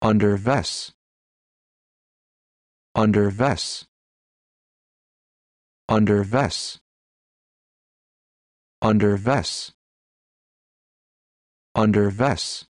under Vess. under Vess. under Vess. under Vess. under Vess.